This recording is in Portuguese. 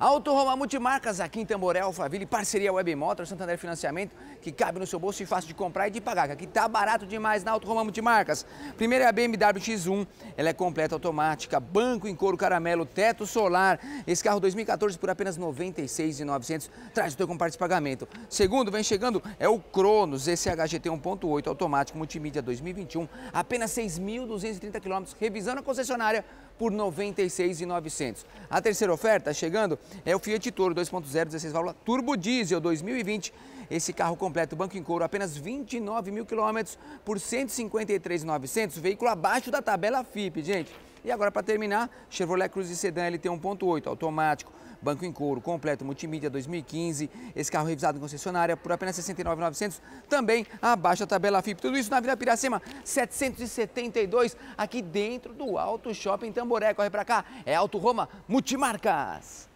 Auto Roma Multimarcas aqui em Tamboré, Alphaville, parceria Web Motors, Santander Financiamento, que cabe no seu bolso e fácil de comprar e de pagar, que aqui tá barato demais na Auto Roma Multimarcas. Primeiro é a BMW X1, ela é completa automática, banco em couro caramelo, teto solar. Esse carro 2014 por apenas R$ 96,900, traz o teu parte de pagamento. Segundo, vem chegando, é o Cronos, esse é HGT 1.8 automático multimídia 2021, apenas 6.230 km, revisando a concessionária por R$ 96,900. A terceira oferta chegando é o Fiat Toro 2.0 16 válvula turbo diesel 2020. Esse carro completo, banco em couro, apenas 29 mil quilômetros por 153.900, veículo abaixo da tabela FIP, gente. E agora, para terminar, Chevrolet Cruze Sedan LT 1.8, automático, banco em couro, completo, multimídia 2015. Esse carro revisado em concessionária por apenas 69,900, também abaixo da tabela FIP. Tudo isso na Vila Piracema, 772, aqui dentro do Alto Shopping Tamboré. Corre para cá, é Alto Roma Multimarcas.